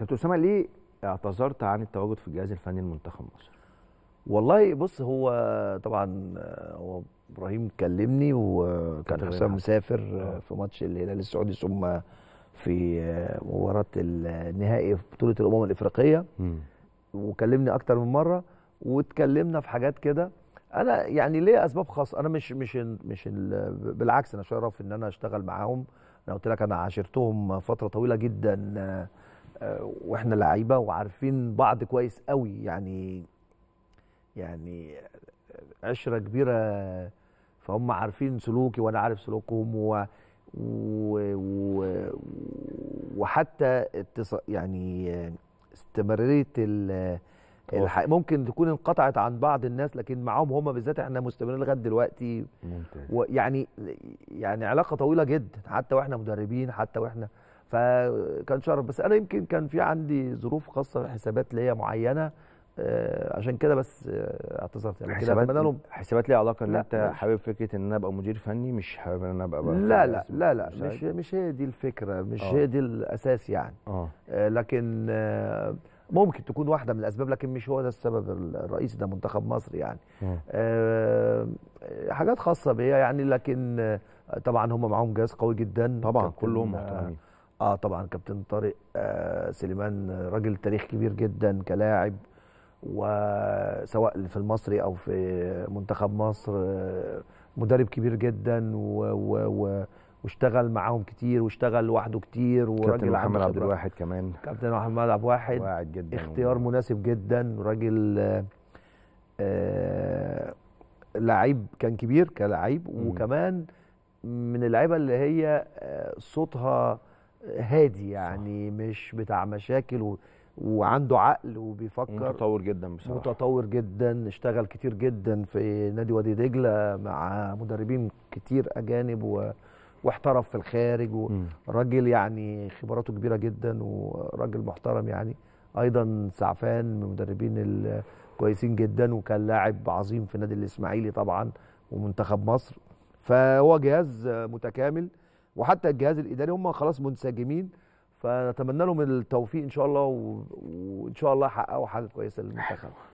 كابتن اسامه ليه اعتذرت عن التواجد في الجهاز الفني لمنتخب مصر؟ والله بص هو طبعا آه، هو ابراهيم كلمني وكان حسام مسافر آه، آه. في ماتش الهلال السعودي ثم في مباراه النهائي في بطوله الامم الافريقيه وكلمني اكتر من مره واتكلمنا في حاجات كده انا يعني ليه اسباب خاصه انا مش مش مش بالعكس انا شرف ان انا اشتغل معاهم انا قلت لك انا عاشرتهم فتره طويله جدا آه، واحنا لعيبه وعارفين بعض كويس قوي يعني يعني عشره كبيره فهم عارفين سلوكي وانا عارف سلوكهم و و و وحتى يعني استمراريه ال الحق ممكن تكون انقطعت عن بعض الناس لكن معاهم هم بالذات احنا مستمرين لغايه دلوقتي ويعني يعني علاقه طويله جدا حتى واحنا مدربين حتى واحنا فكان شرف بس انا يمكن كان في عندي ظروف خاصه حسابات ليا معينه آه، عشان كده بس آه، اعتذرت يعني كده اتمنى لهم حسابات ليها علاقه ان انت حابب فكره ان انا ابقى مدير فني مش حابب ان انا ابقى لا لا لا لا مش مش هي دي الفكره مش أوه. هي دي الاساس يعني أوه. آه لكن آه، ممكن تكون واحده من الاسباب لكن مش هو ده السبب الرئيسي ده منتخب مصر يعني آه حاجات خاصه بيا يعني لكن طبعا هم معاهم جهاز قوي جدا طبعا كلهم محترمين اه طبعا كابتن طارق آه سليمان راجل تاريخ كبير جدا كلاعب وسواء في المصري او في منتخب مصر آه مدرب كبير جدا و و واشتغل معاهم كتير واشتغل لوحده كتير وراجل كابتن محمد عبد الواحد كمان كابتن محمد عبد الواحد واعد جدا اختيار و... مناسب جدا راجل آه, آه لعيب كان كبير كلعيب وكمان من اللعيبه اللي هي آه، صوتها هادي يعني صح. مش بتاع مشاكل و... وعنده عقل وبيفكر متطور جدا بصراحه متطور جدا اشتغل كتير جدا في نادي وادي دجله مع مدربين كتير اجانب و... واحترف في الخارج وراجل يعني خبراته كبيره جدا وراجل محترم يعني ايضا سعفان من المدربين الكويسين جدا وكان لاعب عظيم في نادي الاسماعيلي طبعا ومنتخب مصر فهو جهاز متكامل وحتى الجهاز الاداري هم خلاص منسجمين فنتمنى لهم التوفيق ان شاء الله و... وان شاء الله يحققوا حاجه كويسه للمنتخب